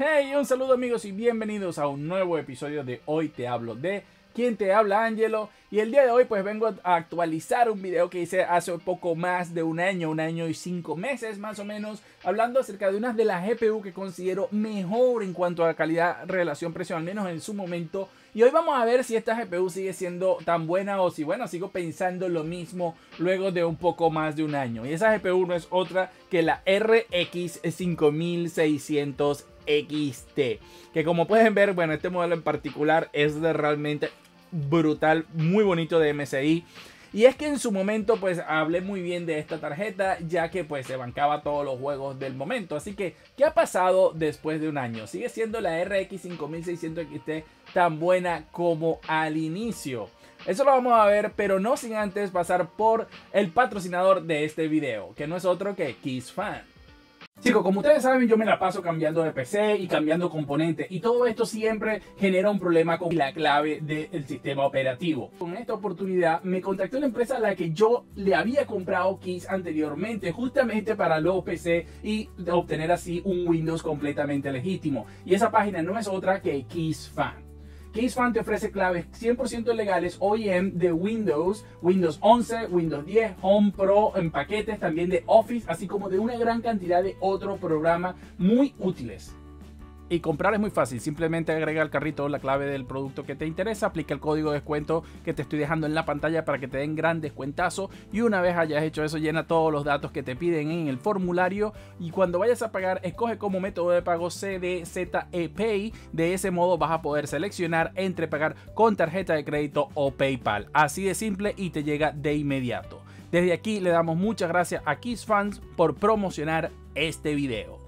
Hey, un saludo amigos y bienvenidos a un nuevo episodio de Hoy Te Hablo de ¿Quién te habla Angelo y el día de hoy pues vengo a actualizar un video que hice hace poco más de un año, un año y cinco meses más o menos, hablando acerca de una de las GPU que considero mejor en cuanto a calidad, relación, precio, al menos en su momento. Y hoy vamos a ver si esta GPU sigue siendo tan buena o si bueno, sigo pensando lo mismo luego de un poco más de un año. Y esa GPU no es otra que la RX 5600 XT. Que como pueden ver, bueno, este modelo en particular es realmente brutal, muy bonito de MSI. Y es que en su momento pues hablé muy bien de esta tarjeta ya que pues se bancaba todos los juegos del momento. Así que, ¿qué ha pasado después de un año? Sigue siendo la RX 5600 XT tan buena como al inicio. Eso lo vamos a ver, pero no sin antes pasar por el patrocinador de este video, que no es otro que Kiss Fan. Chicos, como ustedes saben, yo me la paso cambiando de PC y cambiando componente y todo esto siempre genera un problema con la clave del sistema operativo. Con esta oportunidad me contactó una empresa a la que yo le había comprado keys anteriormente justamente para los PC y obtener así un Windows completamente legítimo. Y esa página no es otra que Keys Fan. KeySpan te ofrece claves 100% legales OEM de Windows, Windows 11, Windows 10, Home Pro, en paquetes también de Office, así como de una gran cantidad de otros programas muy útiles. Y comprar es muy fácil, simplemente agrega al carrito la clave del producto que te interesa, aplica el código de descuento que te estoy dejando en la pantalla para que te den gran descuentazo y una vez hayas hecho eso llena todos los datos que te piden en el formulario y cuando vayas a pagar escoge como método de pago CDZE Pay, de ese modo vas a poder seleccionar entre pagar con tarjeta de crédito o PayPal, así de simple y te llega de inmediato. Desde aquí le damos muchas gracias a Kiss Fans por promocionar este video.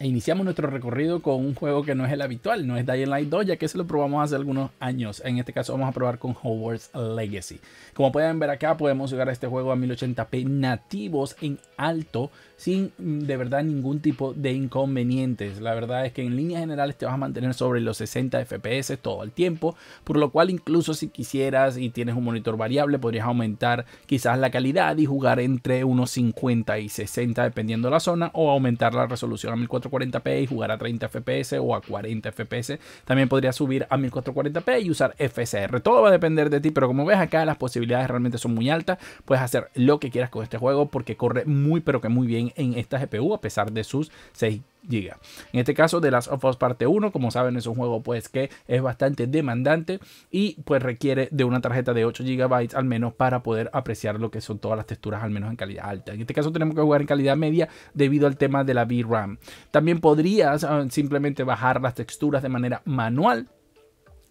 E iniciamos nuestro recorrido con un juego que no es el habitual, no es Dying Light 2, ya que se lo probamos hace algunos años. En este caso vamos a probar con Hogwarts Legacy. Como pueden ver acá, podemos jugar a este juego a 1080p nativos en alto sin mm, de verdad ningún tipo de inconvenientes. La verdad es que en líneas generales te vas a mantener sobre los 60 FPS todo el tiempo, por lo cual incluso si quisieras y tienes un monitor variable podrías aumentar quizás la calidad y jugar entre unos 50 y 60 dependiendo de la zona o aumentar la resolución a 1440p y jugar a 30 FPS o a 40 FPS. También podrías subir a 1440p y usar FSR. Todo va a depender de ti, pero como ves acá las posibilidades realmente son muy altas. Puedes hacer lo que quieras con este juego porque corre muy pero que muy bien en esta GPU a pesar de sus 6 GB. En este caso de las of Us parte 1, como saben, es un juego pues que es bastante demandante y pues requiere de una tarjeta de 8 GB al menos para poder apreciar lo que son todas las texturas al menos en calidad alta. En este caso tenemos que jugar en calidad media debido al tema de la VRAM. También podrías ah, simplemente bajar las texturas de manera manual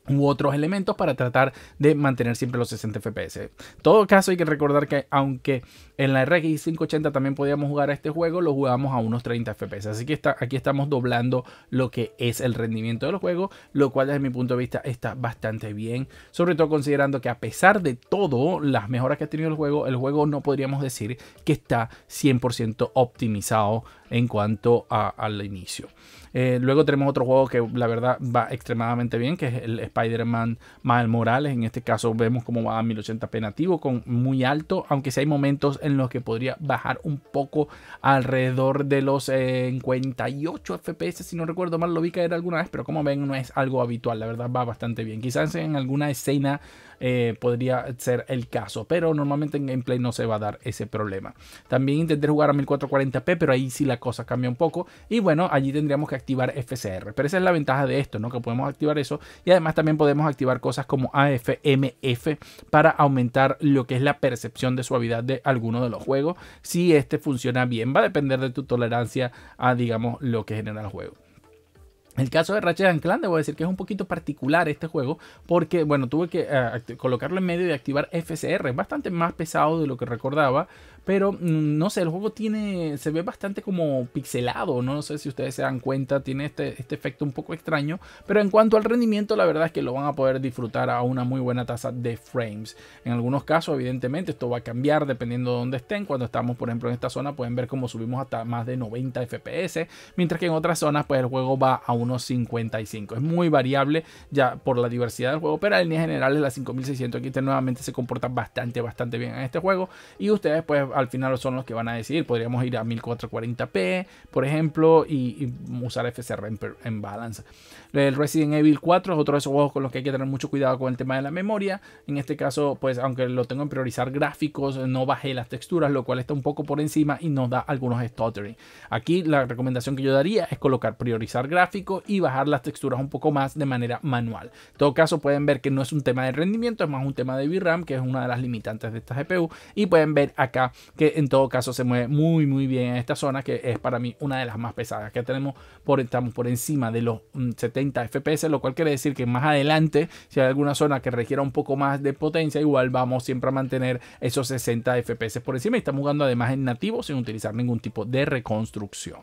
u otros elementos para tratar de mantener siempre los 60 FPS. En todo caso hay que recordar que aunque en la RX 580 también podíamos jugar a este juego, lo jugábamos a unos 30 FPS. Así que aquí estamos doblando lo que es el rendimiento del juego, lo cual desde mi punto de vista está bastante bien. Sobre todo considerando que a pesar de todo las mejoras que ha tenido el juego, el juego no podríamos decir que está 100% optimizado en cuanto al inicio. Eh, luego tenemos otro juego que la verdad va extremadamente bien, que es el Spider-Man Mal Morales. En este caso vemos cómo va a 1080p nativo con muy alto, aunque si hay momentos en los que podría bajar un poco alrededor de los 58 eh, FPS, si no recuerdo mal, lo vi caer alguna vez, pero como ven no es algo habitual, la verdad va bastante bien. Quizás en alguna escena eh, podría ser el caso, pero normalmente en gameplay no se va a dar ese problema. También intenté jugar a 1440p, pero ahí sí la cosas cambia un poco. Y bueno, allí tendríamos que activar FCR. Pero esa es la ventaja de esto, ¿no? Que podemos activar eso. Y además también podemos activar cosas como AFMF para aumentar lo que es la percepción de suavidad de alguno de los juegos. Si este funciona bien, va a depender de tu tolerancia a, digamos, lo que genera el juego. El caso de Ratchet Clan, debo decir que es un poquito particular este juego, porque bueno, tuve que eh, colocarlo en medio y activar FCR, es bastante más pesado de lo que recordaba, pero mm, no sé, el juego tiene. se ve bastante como pixelado. ¿no? sé si ustedes se dan cuenta. Tiene este, este, efecto un poco extraño. Pero en cuanto al rendimiento, la verdad es que lo van a poder disfrutar a una muy buena tasa de frames. En algunos casos, evidentemente, esto va a cambiar dependiendo de dónde estén. Cuando estamos, por ejemplo, en esta zona, pueden ver cómo subimos hasta más de 90 FPS. Mientras que en otras zonas, pues el juego va a unos 55. Es muy variable ya por la diversidad del juego. Pero en líneas generales, la 5600 aquí nuevamente se comporta bastante, bastante bien en este juego. Y ustedes, pues al final son los que van a decidir. Podríamos ir a 1440p, por ejemplo, y, usar FSR en, balance. El Resident Evil 4 es otro de esos juegos con los que hay que tener mucho cuidado con el tema de la memoria. En este caso, pues aunque lo tengo en priorizar gráficos, no bajé las texturas, lo cual está un poco por encima y nos da algunos stuttering. Aquí la recomendación que yo daría es colocar priorizar gráficos y bajar las texturas un poco más de manera manual. En todo caso, pueden ver que no es un tema de rendimiento, es más un tema de VRAM, que es una de las limitantes de esta GPU. Y pueden ver acá que en todo caso se mueve muy muy bien en esta zona, que es para mí una de las más pesadas. que tenemos por, estamos por encima de los 70 mm, FPS, lo cual quiere decir que más adelante, si hay alguna zona que requiera un poco más de potencia, igual vamos siempre a mantener esos 60 FPS por encima. Y estamos jugando además en nativo sin utilizar ningún tipo de reconstrucción.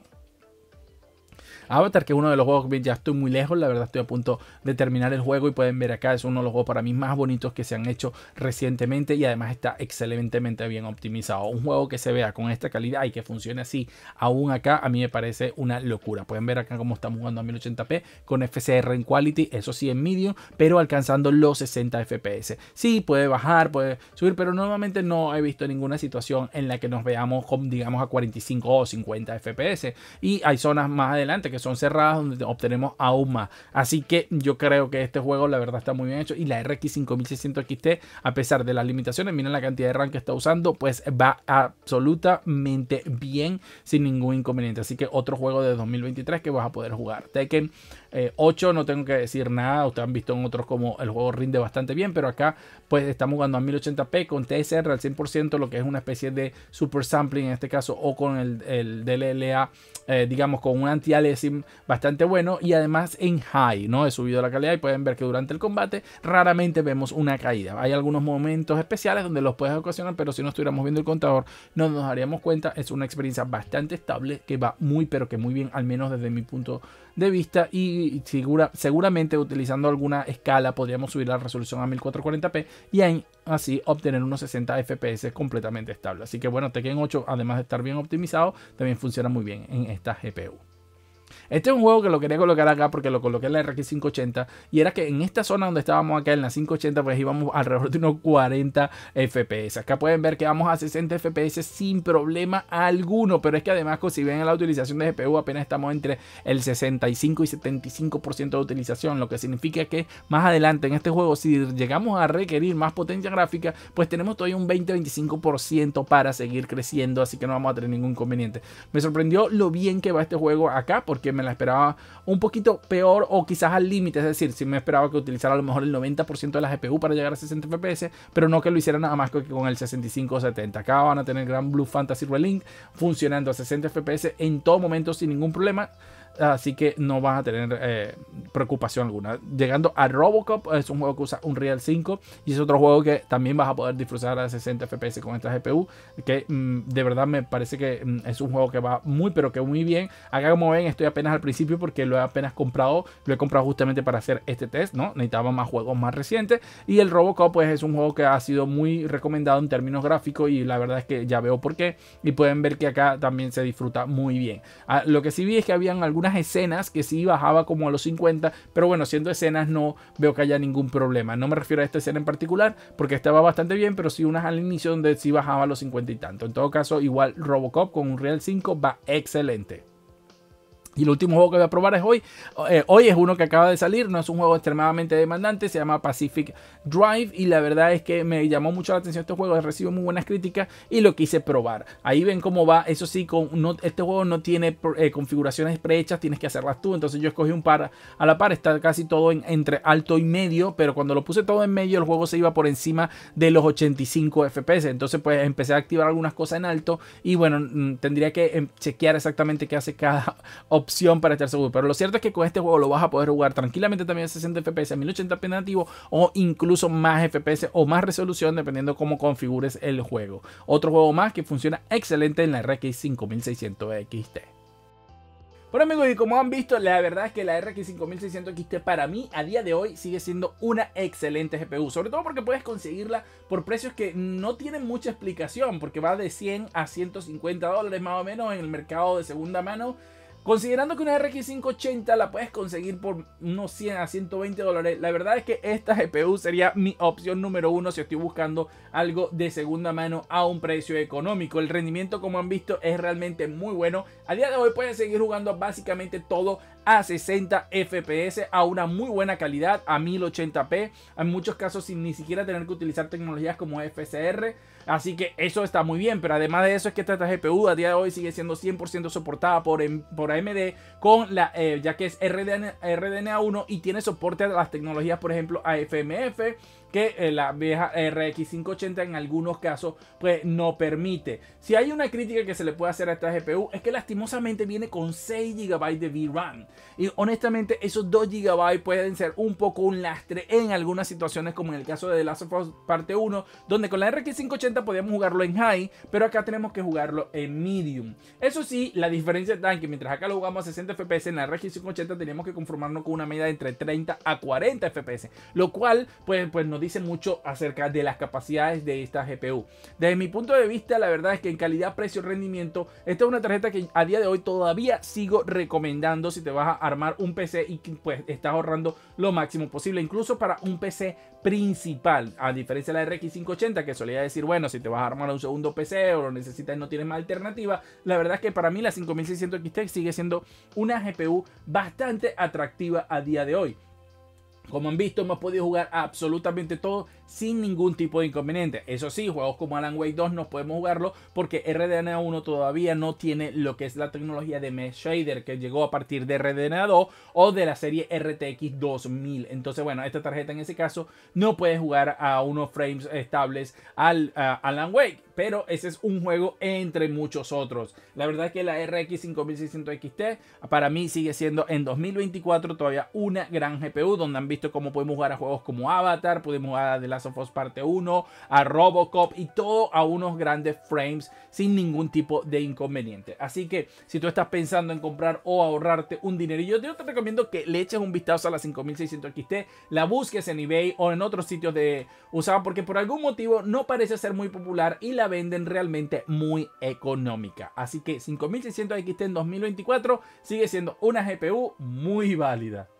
Avatar, que es uno de los juegos que ya estoy muy lejos, la verdad estoy a punto de terminar el juego y pueden ver acá, es uno de los juegos para mí más bonitos que se han hecho recientemente y además está excelentemente bien optimizado. Un juego que se vea con esta calidad y que funcione así aún acá, a mí me parece una locura. Pueden ver acá cómo estamos jugando a 1080p con FCR en quality, eso sí en medio, pero alcanzando los 60 FPS. Sí, puede bajar, puede subir, pero normalmente no he visto ninguna situación en la que nos veamos digamos, a 45 o 50 FPS. Y hay zonas más adelante que son cerradas donde obtenemos aún más. Así que yo creo que este juego la verdad está muy bien hecho y la RX 5600 XT a pesar de las limitaciones, miren la cantidad de RAM que está usando, pues va absolutamente bien sin ningún inconveniente. Así que otro juego de 2023 que vas a poder jugar. Tekken 8 eh, no tengo que decir nada, ustedes han visto en otros como el juego rinde bastante bien, pero acá pues estamos jugando a 1080p con TSR al 100%, lo que es una especie de super sampling en este caso, o con el, el DLLA, eh, digamos con un anti-aliasing bastante bueno y además en high, ¿no? He subido la calidad y pueden ver que durante el combate raramente vemos una caída. Hay algunos momentos especiales donde los puedes ocasionar, pero si no estuviéramos viendo el contador no nos daríamos cuenta. Es una experiencia bastante estable que va muy pero que muy bien, al menos desde mi punto de vista de vista y seguramente utilizando alguna escala podríamos subir la resolución a 1440p y así obtener unos 60 fps completamente estable. Así que bueno, Tekken 8 además de estar bien optimizado también funciona muy bien en esta GPU. Este es un juego que lo quería colocar acá porque lo coloqué en la RX 580 y era que en esta zona donde estábamos acá en la 580 pues íbamos alrededor de unos 40 FPS. Acá pueden ver que vamos a 60 FPS sin problema alguno, pero es que además si ven la utilización de GPU apenas estamos entre el 65 y 75% de utilización, lo que significa que más adelante en este juego si llegamos a requerir más potencia gráfica pues tenemos todavía un 20-25% para seguir creciendo, así que no vamos a tener ningún inconveniente. Me sorprendió lo bien que va este juego acá porque que me la esperaba un poquito peor o quizás al límite. Es decir, si me esperaba que utilizara a lo mejor el 90% de la GPU para llegar a 60 FPS, pero no que lo hiciera nada más que con el 65 o 70. Acá van a tener Gran Blue Fantasy Relink funcionando a 60 FPS en todo momento sin ningún problema. Así que no vas a tener eh, preocupación alguna. Llegando a Robocop, es un juego que usa un Real 5 y es otro juego que también vas a poder disfrutar a 60 FPS con esta GPU. Que mm, de verdad me parece que mm, es un juego que va muy, pero que muy bien. Acá, como ven, estoy apenas al principio porque lo he apenas comprado. Lo he comprado justamente para hacer este test, ¿no? Necesitaba más juegos más recientes. Y el Robocop, pues es un juego que ha sido muy recomendado en términos gráficos y la verdad es que ya veo por qué. Y pueden ver que acá también se disfruta muy bien. Ah, lo que sí vi es que habían algunos unas escenas que sí bajaba como a los 50, pero bueno, siendo escenas no veo que haya ningún problema. No me refiero a esta escena en particular, porque estaba bastante bien, pero sí unas al inicio donde sí bajaba a los 50 y tanto. En todo caso, igual Robocop con un Real 5 va excelente. Y el último juego que voy a probar es hoy. Eh, hoy es uno que acaba de salir, no es un juego extremadamente demandante, se llama Pacific Drive y la verdad es que me llamó mucho la atención este juego, recibe muy buenas críticas y lo quise probar. Ahí ven cómo va, eso sí, con, este juego no tiene eh, configuraciones prehechas, tienes que hacerlas tú, entonces yo escogí un par a la par, está casi todo entre alto y medio, pero cuando lo puse todo en medio el juego se iba por encima de los 85 FPS, entonces pues empecé a activar algunas cosas en alto y bueno, mm, tendría que em, chequear exactamente qué hace cada opción para estar seguro. Pero lo cierto es que con este juego lo vas a poder jugar tranquilamente también a 60 FPS, a 1080p nativo o incluso más FPS o más resolución dependiendo cómo configures el juego. Otro juego más que funciona excelente en la RX 5600 XT. Bueno amigos, y como han visto, la verdad es que la RX 5600 XT para mí a día de hoy sigue siendo una excelente GPU, sobre todo porque puedes conseguirla por precios que no tienen mucha explicación, porque va de 100 a 150 dólares más o menos en el mercado de segunda mano Considerando que una RX 580 la puedes conseguir por unos 100 a 120 dólares, la verdad es que esta GPU sería mi opción número uno si estoy buscando algo de segunda mano a un precio económico. El rendimiento, como han visto, es realmente muy bueno. A día de hoy puedes seguir jugando básicamente todo a 60 FPS, a una muy buena calidad, a 1080p, en muchos casos sin ni siquiera tener que utilizar tecnologías como FCR Así que eso está muy bien, pero además de eso es que esta, GPU a día de hoy sigue siendo 100% soportada por, em, por MD AMD, con la, eh, ya que es RDNA, RDNA 1 y tiene soporte a las tecnologías, por ejemplo, AFMF que eh, la vieja eh, RX 580 en algunos casos pues no permite. Si hay una crítica que se le puede hacer a esta GPU es que lastimosamente viene con 6 GB de VRAM y honestamente esos 2 GB pueden ser un poco un lastre en algunas situaciones como en el caso de The Last of Us parte 1 donde con la RX 580 podíamos jugarlo en high pero acá tenemos que jugarlo en medium. Eso sí, la diferencia está en que mientras acá lo jugamos a 60 FPS en la RX 580 teníamos que conformarnos con una medida entre 30 a 40 FPS, lo cual pues, pues Dicen dice mucho acerca de las capacidades de esta GPU. Desde mi punto de vista, la verdad es que en calidad, precio, rendimiento, esta es una tarjeta que a día de hoy todavía sigo recomendando si te vas a armar un PC y pues estás ahorrando lo máximo posible, incluso para un PC principal, a diferencia de la RX 580 que solía decir, bueno, si te vas a armar un segundo PC o lo necesitas Y no tienes más alternativa, la verdad es que para mí la 5600 XT sigue siendo una GPU bastante atractiva a día de hoy. Como han visto, hemos podido jugar absolutamente todo sin ningún tipo de inconveniente. Eso sí, juegos como Alan Wake 2 no podemos jugarlo porque RDNA 1 todavía no tiene lo que es la tecnología de Mesh Shader que llegó a partir de RDNA 2 o de la serie RTX 2000. Entonces, bueno, esta tarjeta en ese caso no puede jugar a unos frames estables al Alan Wake, pero ese es un juego entre muchos otros. La verdad es que la RX 5600 XT para mí sigue siendo en 2024 todavía una gran GPU donde han visto cómo podemos jugar a juegos como Avatar, podemos jugar a a of Parte 1, a Robocop y todo a unos grandes frames sin ningún tipo de inconveniente. Así que si tú estás pensando en comprar o ahorrarte un dinerillo, yo te recomiendo que le eches un vistazo a la 5600 XT, la busques en eBay o en otros sitios de usado porque por algún motivo no parece ser muy popular y la venden realmente muy económica. Así que 5600 XT en 2024 sigue siendo una GPU muy válida.